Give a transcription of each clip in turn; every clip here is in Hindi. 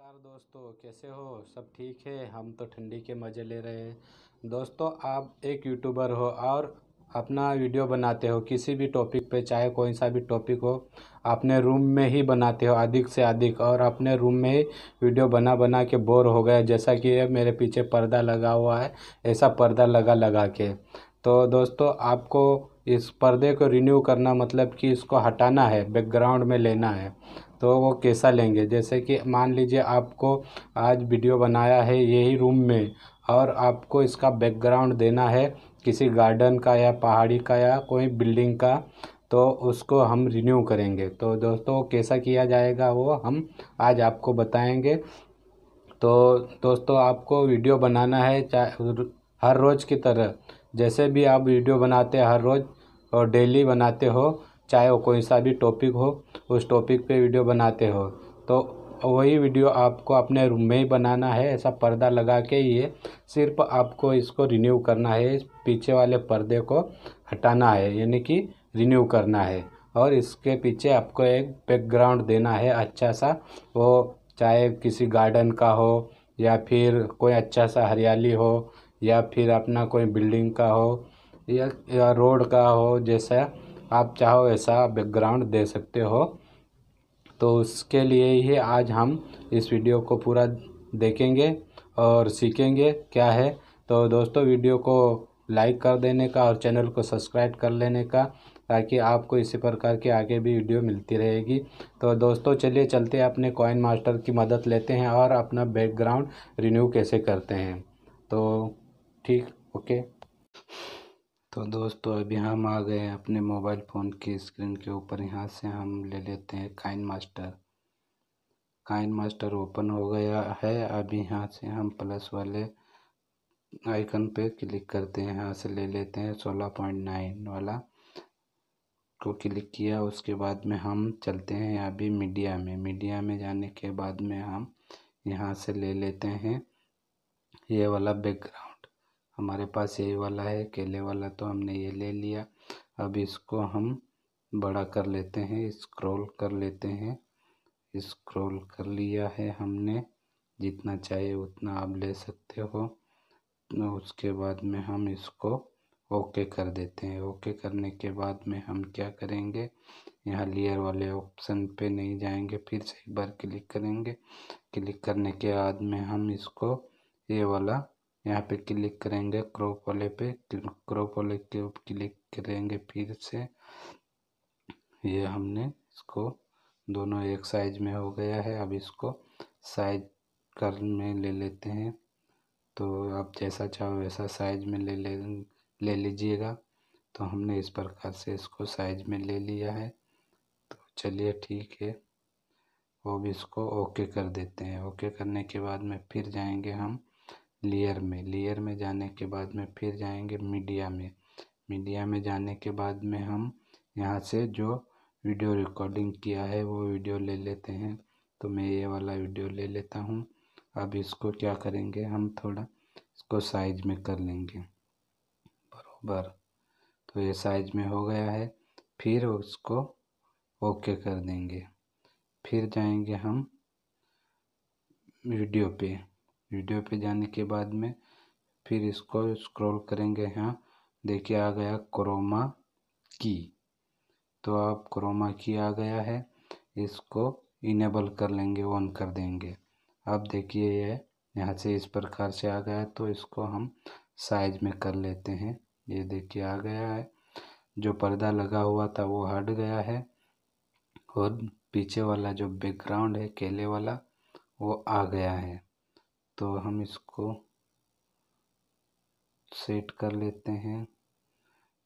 नमस्कार दोस्तों कैसे हो सब ठीक है हम तो ठंडी के मज़े ले रहे हैं दोस्तों आप एक यूट्यूबर हो और अपना वीडियो बनाते हो किसी भी टॉपिक पे चाहे कोई सा भी टॉपिक हो अपने रूम में ही बनाते हो अधिक से अधिक और अपने रूम में ही वीडियो बना बना के बोर हो गए जैसा कि मेरे पीछे पर्दा लगा हुआ है ऐसा पर्दा लगा लगा के तो दोस्तों आपको इस पर्दे को रिन्यू करना मतलब कि इसको हटाना है बैकग्राउंड में लेना है तो वो कैसा लेंगे जैसे कि मान लीजिए आपको आज वीडियो बनाया है यही रूम में और आपको इसका बैकग्राउंड देना है किसी गार्डन का या पहाड़ी का या कोई बिल्डिंग का तो उसको हम रिन्यू करेंगे तो दोस्तों कैसा किया जाएगा वो हम आज आपको बताएंगे तो दोस्तों आपको वीडियो बनाना है चाहे हर रोज़ की तरह जैसे भी आप वीडियो बनाते हैं हर रोज़ और डेली बनाते हो चाहे वो कोई सा भी टॉपिक हो उस टॉपिक पे वीडियो बनाते हो तो वही वीडियो आपको अपने रूम में ही बनाना है ऐसा पर्दा लगा के ये सिर्फ आपको इसको रिन्यू करना है इस पीछे वाले पर्दे को हटाना है यानी कि रिन्यू करना है और इसके पीछे आपको एक बैकग्राउंड देना है अच्छा सा वो चाहे किसी गार्डन का हो या फिर कोई अच्छा सा हरियाली हो या फिर अपना कोई बिल्डिंग का हो या, या रोड का हो जैसा आप चाहो ऐसा बैकग्राउंड दे सकते हो तो उसके लिए ही आज हम इस वीडियो को पूरा देखेंगे और सीखेंगे क्या है तो दोस्तों वीडियो को लाइक कर देने का और चैनल को सब्सक्राइब कर लेने का ताकि आपको इसी प्रकार के आगे भी वीडियो मिलती रहेगी तो दोस्तों चलिए चलते अपने कॉइन मास्टर की मदद लेते हैं और अपना बैकग्राउंड रिन्यू कैसे करते हैं तो ठीक ओके तो दोस्तों अभी हम आ गए हैं अपने मोबाइल फ़ोन की स्क्रीन के ऊपर यहाँ से हम ले लेते हैं KineMaster KineMaster open हो गया है अभी यहाँ से हम प्लस वाले आइकन पे क्लिक करते हैं यहाँ से ले लेते हैं सोलह पॉइंट नाइन वाला को क्लिक किया उसके बाद में हम चलते हैं अभी मीडिया में मीडिया में जाने के बाद में हम यहाँ से ले लेते हैं ये वाला बैकग्राउंड हमारे पास ये वाला है केले वाला तो हमने ये ले लिया अब इसको हम बड़ा कर लेते हैं स्क्रॉल कर लेते हैं स्क्रॉल कर लिया है हमने जितना चाहिए उतना आप ले सकते हो उसके बाद में हम इसको ओके कर देते हैं ओके करने के बाद में हम क्या करेंगे यहाँ लेयर वाले ऑप्शन पे नहीं जाएंगे फिर से एक बार क्लिक करेंगे क्लिक करने के बाद में हम इसको ये वाला यहाँ पे क्लिक करेंगे क्रॉप वाले पे क्रॉप वाले के क्लिक करेंगे फिर से ये हमने इसको दोनों एक साइज में हो गया है अब इसको साइज कर में ले लेते हैं तो आप जैसा चाहो वैसा साइज में ले ले ले लीजिएगा तो हमने इस प्रकार से इसको साइज में ले लिया है तो चलिए ठीक है वो भी इसको ओके कर देते हैं ओके करने के बाद में फिर जाएंगे हम लेयर में लेयर में जाने के बाद में फिर जाएंगे मीडिया में मीडिया में जाने के बाद में हम यहाँ से जो वीडियो रिकॉर्डिंग किया है वो वीडियो ले लेते हैं तो मैं ये वाला वीडियो ले लेता हूँ अब इसको क्या करेंगे हम थोड़ा इसको साइज में कर लेंगे बरोबर तो ये साइज में हो गया है फिर उसको ओके कर देंगे फिर जाएंगे हम वीडियो पे वीडियो पे जाने के बाद में फिर इसको स्क्रॉल करेंगे यहाँ देखिए आ गया क्रोमा की तो आप क्रोमा की आ गया है इसको इनेबल कर लेंगे ऑन कर देंगे अब देखिए ये यह यहाँ से इस प्रकार से आ गया तो इसको हम साइज में कर लेते हैं ये देखिए आ गया है जो पर्दा लगा हुआ था वो हट गया है और पीछे वाला जो बैकग्राउंड है केले वाला वो आ गया है तो हम इसको सेट कर लेते हैं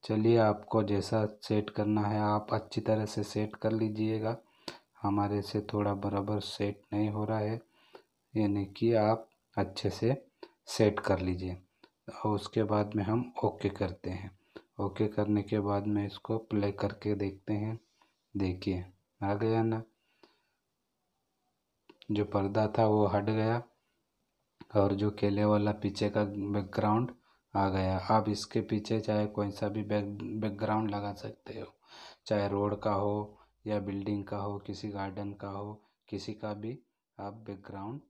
चलिए आपको जैसा सेट करना है आप अच्छी तरह से सेट कर लीजिएगा हमारे से थोड़ा बराबर सेट नहीं हो रहा है यानी कि आप अच्छे से सेट कर लीजिए और उसके बाद में हम ओके करते हैं ओके करने के बाद में इसको प्ले करके देखते हैं देखिए आ गया ना जो पर्दा था वो हट गया और जो केले वाला पीछे का बैकग्राउंड आ गया आप इसके पीछे चाहे कोई सा भी बैक बैकग्राउंड लगा सकते हो चाहे रोड का हो या बिल्डिंग का हो किसी गार्डन का हो किसी का भी आप बैकग्राउंड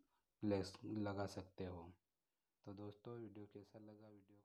ले लगा सकते हो तो दोस्तों वीडियो कैसा लगा वीडियो